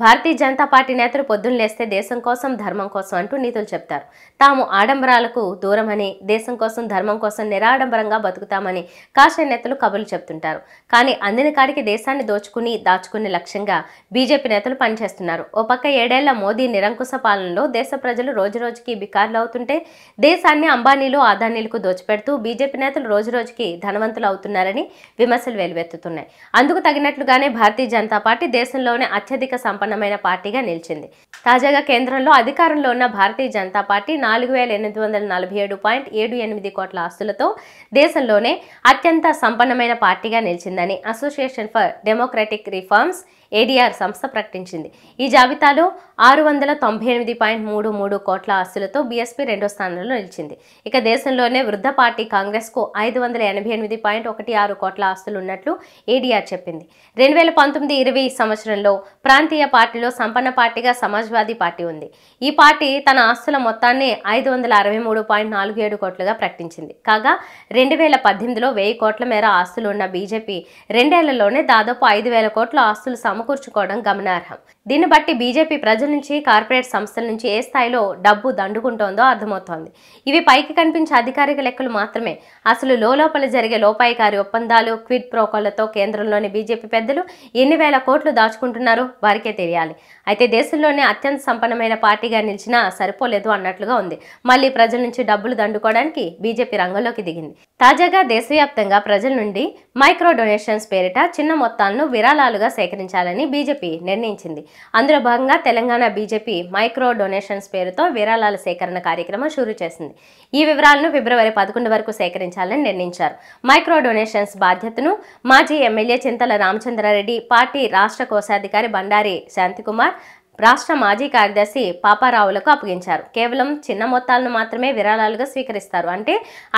భారతీయ Janata party నేతలు పొద్దున్న లేస్తే దేశం కోసం ధర్మం కోసం అంటూ నీతులు చెప్తారు తాము ఆడంబరాలకు దూరమని దేశం కోసం ధర్మం కోసం నిరాడంబరంగా బతుకుతామని కాశీ నేతలు కబుర్లు చెప్తుంటారు కానీ అందిన కాడికి దేశాన్ని దోచుకుని దాచుకునే లక్ష్యంగా బీజేపీ నేతలు పనిచేస్తున్నారు ఓ పక్క ఏడేళ్ల మోదీ నిరంకుశ పాలనలో దేశ ప్రజలు రోజురోజుకి బికార్లు అవుతుంటే దేశాన్ని అంబానీలు ఆదానీలకు దోచిపెడుతూ బీజేపీ నేతలు రోజురోజుకి ధనవంతులు అవుతున్నారని విమర్శలు వెలువెత్తుతున్నాయి అందుకు తగినట్లుగానే భారతీయ జనతా పార్టీ దేశంలోనే అత్యధిక సంపద సంపన్నమైన పార్టీగా నిలిచింది తాజాగా కేంద్రంలో అధికారంలో ఉన్న భారతీయ జనతా పార్టీ నాలుగు వేల ఎనిమిది వందల నలభై ఏడు పాయింట్ ఏడు ఎనిమిది కోట్ల ఆస్తులతో దేశంలోనే అత్యంత సంపన్నమైన పార్టీగా నిలిచిందని association for democratic reforms ADR సంస్థ ప్రకటించింది ఈ జాబితాలో ఆరు వందల తొంభై ఎనిమిది పాయింట్ మూడు మూడు కోట్ల ఆస్తులతో బీఎస్పీ రెండో స్థానంలో నిలిచింది ఇక దేశంలోనే వృద్ధ పార్టీ కాంగ్రెస్కు ఐదు వందల ఎనభై ఎనిమిది పాయింట్ ఒకటి ఆరు కోట్ల ఆస్తులు ఉన్నట్లు ఏడీఆర్ చెప్పింది రెండు వేల పంతొమ్మిది ఇరవై సంవత్సరంలో ప్రాంతీయ పార్టీలో సంపన్న పార్టీగా సమాజ్వాదీ పార్టీ ఉంది ఈ పార్టీ తన ఆస్తుల మొత్తాన్ని ఐదు వందల అరవై మూడు పాయింట్ నాలుగు ఏడు కోట్లుగా ప్రకటించింది కాగా రెండు వేల పద్దెనిమిదిలో వెయ్యి కోట్ల మేర ఆస్తులు ఉన్న బీజేపీ రెండేళ్లలోనే దాదాపు ఐదు వేల కోట్ల ఆస్తులు సమకూర్చుకోవడం గమనార్హం దీన్ని బట్టి బీజేపీ ప్రజల నుంచి కార్పొరేట్ సంస్థల నుంచి ఏ స్థాయిలో డబ్బు దండుకుంటోందో అర్థమవుతోంది ఇవి పైకి కనిపించే అధికారిక లెక్కలు మాత్రమే అసలు లోపల జరిగే లోపాయికారి ఒప్పందాలు క్విడ్ ప్రోకోలతో కేంద్రంలోని బీజేపీ పెద్దలు ఎన్ని వేల కోట్లు దాచుకుంటున్నారు వారికే చేయాలి అయితే దేశంలోనే అత్యంత సంపన్నమైన పార్టీగా నిలిచినా సరిపోలేదు అన్నట్లుగా ఉంది మళ్ళీ ప్రజల నుంచి డబ్బులు దండుకోవడానికి బీజేపీ రంగంలోకి దిగింది తాజాగా దేశవ్యాప్తంగా ప్రజల నుండి మైక్రో డొనేషన్స్ పేరిట చిన్న మొత్తాలను విరాళాలుగా సేకరించాలని బీజేపీ నిర్ణయించింది అందులో భాగంగా తెలంగాణ బీజేపీ మైక్రో డొనేషన్స్ పేరుతో విరాళాల సేకరణ కార్యక్రమం షురు చేసింది ఈ వివరాలను ఫిబ్రవరి పదకొండు వరకు సేకరించాలని నిర్ణయించారు మైక్రో డొనేషన్స్ బాధ్యతను మాజీ ఎమ్మెల్యే చింతల రామచంద్రారెడ్డి పార్టీ రాష్ట్ర కోశాధికారి బండారి శాంతికుమార్ రాష్ట్ర మాజీ కార్యదర్శి పాపారావులకు అప్పగించారు కేవలం చిన్న మొత్తాలను మాత్రమే విరాళాలుగా స్వీకరిస్తారు అంటే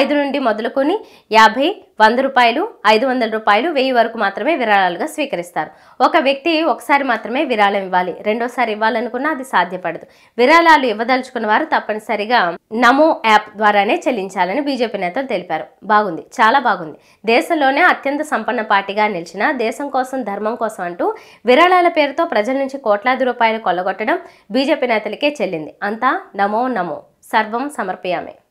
ఐదు నుండి మొదలుకొని యాభై వంద రూపాయలు ఐదు వందల రూపాయలు వెయ్యి వరకు మాత్రమే విరాళాలుగా స్వీకరిస్తారు ఒక వ్యక్తి ఒకసారి మాత్రమే విరాళం ఇవ్వాలి రెండోసారి ఇవ్వాలనుకున్నా అది సాధ్యపడదు విరాళాలు ఇవ్వదలుచుకున్న వారు తప్పనిసరిగా నమో యాప్ ద్వారానే చెల్లించాలని బీజేపీ నేతలు తెలిపారు బాగుంది చాలా బాగుంది దేశంలోనే అత్యంత సంపన్న పార్టీగా నిలిచిన దేశం కోసం ధర్మం కోసం అంటూ విరాళాల పేరుతో ప్రజల నుంచి కోట్లాది రూపాయలు కొల్లగొట్టడం బీజేపీ నేతలకే చెల్లింది అంతా నమో నమో సర్వం సమర్పయామే